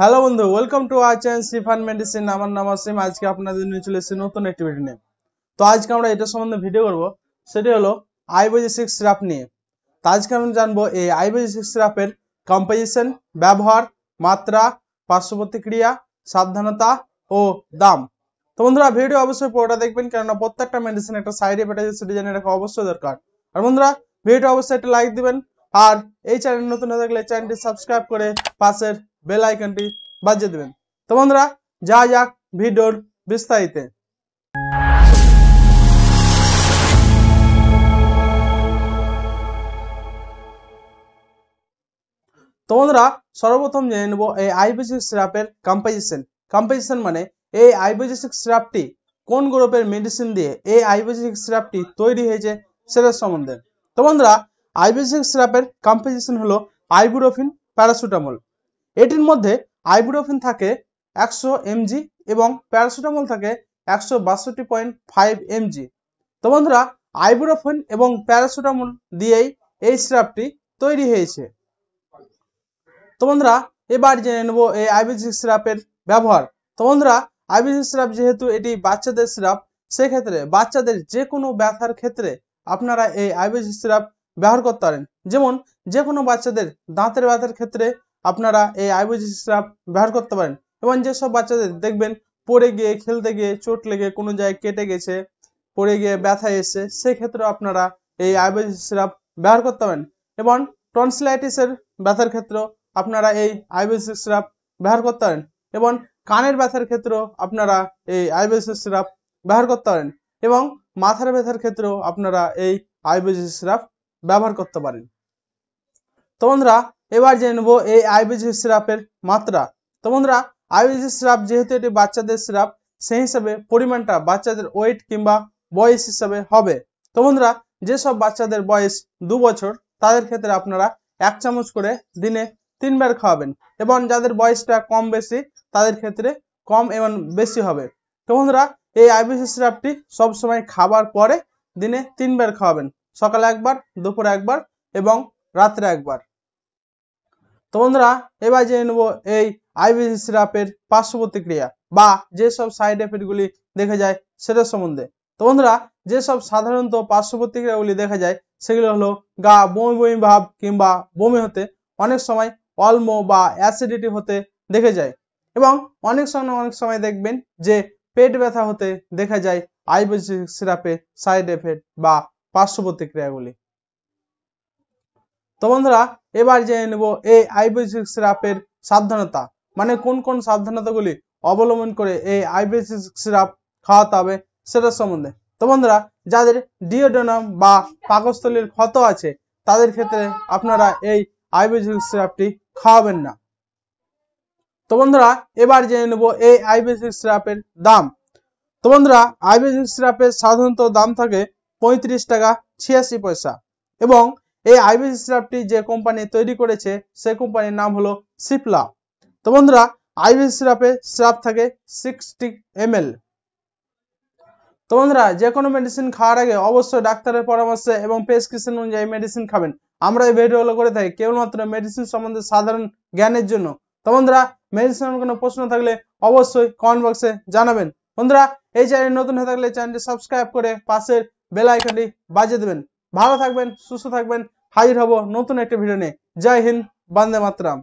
hello বন্ধু welcome to our channel সিফান medicine আমার নাম আসিম আজকে আপনাদের নিয়ে চলে এসেছি নতুন একটি ভিডিও নিয়ে তো আজকে আমরা এটা সম্বন্ধে ভিডিও করব সেটি হলো আইবোজি সিক্স সিরাপ নিয়ে তো আজকে আমি জানবো এই আইবোজি সিক্স সিরাপের কম্পোজিশন ব্যবহার মাত্রা পার্শ্ব প্রতিক্রিয়া সাবধানতা ও দাম তো বন্ধুরা ভিডিও অবশ্যই পুরোটা দেখবেন কেননা প্রত্যেকটা মেডিসিন একটা সাইড এফেক্ট আছে সেটি জানিয়ে রাখা অবশ্যই দরকার আর বন্ধুরা ভিডিওটা অবশ্যই একটা লাইক দিবেন আর এই চ্যানেল নতুন না থাকলে চ্যানেলটি সাবস্ক্রাইব করে পাশের বেল আইকনটি বাজিয়ে দেবেন তো বন্ধুরা যা যাক ভিডিওর বিস্তারিত তো বন্ধুরা সর্বপ্রথম জেনে নেব এই আইবেজিক সিরাপের কম্পোজিশন কম্পোজিশন মানে এই আইবেজিক সিরাপটি কোন গ্রুপের মেডিসিন দিয়ে এই আইবেজিক সিরাপটি তৈরি হয়েছে সেটার সম্বন্ধে তো বন্ধুরা আইবিসিক সিরাপের কম্পোজিশন হলো আইবুরোফিন প্যারাসিটামল এটির মধ্যে আইবুরোফিন থাকে একশো এমজি এবং প্যারাসিটামল থাকে একশো বাষট্টি পয়েন্ট ফাইভ এমজি তো বন্ধুরা আইবুরোফিন এবং প্যারাসিটামল দিয়েই এই সিরাপটি তৈরি হয়েছে তো বন্ধুরা এবার জেনে নেব এই আইবিসিক সিরাপের ব্যবহার তো বন্ধুরা আইবিসিক সিরাপ যেহেতু এটি বাচ্চাদের সিরাপ সেক্ষেত্রে বাচ্চাদের যে কোনো ব্যথার ক্ষেত্রে আপনারা এই আইবিসিক সিরাপ ব্যবহার করতে পারেন যেমন যে কোনো বাচ্চাদের দাঁতের ব্যথার ক্ষেত্রে আপনারা এই আইবুজি স্ট্রাপ ব্যবহার করতে পারেন এবং যেসব বাচ্চাদের দেখবেন পড়ে গিয়ে খেলতে গিয়ে চোট লেগে কোনো জায়গায় কেটে গেছে পড়ে গিয়ে ব্যথা এসছে সেক্ষেত্রে আপনারা এই আইবুজি স্ট্রাপ ব্যবহার করতে পারেন এবং টনসিলাইটিসের ব্যথার ক্ষেত্রেও আপনারা এই আইবিএসি সিরাপ ব্যবহার করতে পারেন এবং কানের ব্যথার ক্ষেত্রেও আপনারা এই আইবিএসি সিরাপ ব্যবহার করতে পারেন এবং মাথার ব্যথার ক্ষেত্রেও আপনারা এই আইবিএসি সিরাপ ব্যবহার করতে পারেন তো বন্ধুরা এবার জেনে নেব এই আইবিজি সিরাপের মাত্রা তো বন্ধুরা আইবিজি সিরাপ যেহেতু এটি বাচ্চাদের সিরাপ সেই হিসাবে পরিমাণটা বাচ্চাদের ওয়েট কিংবা বয়স হিসাবে হবে তো বন্ধুরা যেসব বাচ্চাদের বয়স দু বছর তাদের ক্ষেত্রে আপনারা এক চামচ করে দিনে তিনবার খাওয়াবেন এবং যাদের বয়সটা কম বেশি তাদের ক্ষেত্রে কম এবং বেশি হবে তো বন্ধুরা এই আইবিসি সিরাপটি সবসময় খাবার পরে দিনে তিনবার খাওয়াবেন সকালে একবার দুপুরে একবার এবং রাত্রে একবার তো বন্ধুরা এবার জেনে নেব এই আইবিসি সিরাপের পার্শ্ব প্রতিক্রিয়া বা যেসব সাইড এফেক্টগুলি দেখা যায় সেটার সম্বন্ধে তো বন্ধুরা যেসব সাধারণত পার্শ্ব দেখা যায় সেগুলো হলো গা বমি বমি ভাব কিংবা বমি হতে অনেক সময় অল্ম বা অ্যাসিডিটি হতে দেখে যায় এবং অনেক সময় অনেক সময় দেখবেন যে পেট ব্যথা হতে দেখা যায় আইবিসি সিরাপে সাইড এফেক্ট বা পার্শ্ব প্রতিক্রিয়াগুলি তো বন্ধুরা এবার জেনে নেব এই আইবেসিক সিরাপের সাবধানতা মানে কোন কোন সাবধানতাগুলি অবলম্বন করে এই আইবেসিক সিরাপ খাওয়াতে হবে সেটার সম্বন্ধে তো বন্ধুরা যাদের ডিওডোনাম বা পাকস্থলীর ক্ষত আছে তাদের ক্ষেত্রে আপনারা এই আইবেসিক সিরাপটি খাওয়াবেন না তো বন্ধুরা এবার জেনে নেব এই আইবেসিক সিরাপের দাম তো বন্ধুরা আইবেসিক সিরাপের সাধারণত দাম থাকে পঁয়ত্রিশ টাকা ছিয়াশি পয়সা এবং এই আইবিসি সিরাপটি যে কোম্পানি তৈরি করেছে সেই কোম্পানির নাম হলো সিপলা তো বন্ধুরা আইবিসি সিরাপে সিরাপ থাকে সিক্সটি এম তো বন্ধুরা যে কোনো মেডিসিন খাওয়ার আগে অবশ্যই ডাক্তারের পরামর্শে এবং প্রেসক্রিপশন অনুযায়ী মেডিসিন খাবেন আমরা এই ভিডিওগুলো করে থাকি কেবলমাত্র মেডিসিন সম্বন্ধে সাধারণ জ্ঞানের জন্য তো বন্ধুরা মেডিসিন কোনো প্রশ্ন থাকলে অবশ্যই কমেন্ট বক্সে জানাবেন বন্ধুরা এই চ্যানেল নতুন হয়ে থাকলে চ্যানেলটি সাবস্ক্রাইব করে পাশের বেল আইকনটি বাজিয়ে দেবেন ভালো থাকবেন সুস্থ থাকবেন হাজির হব নতুন একটা ভিডিও নিয়ে জয় হিন্দ বন্দে মাতরাম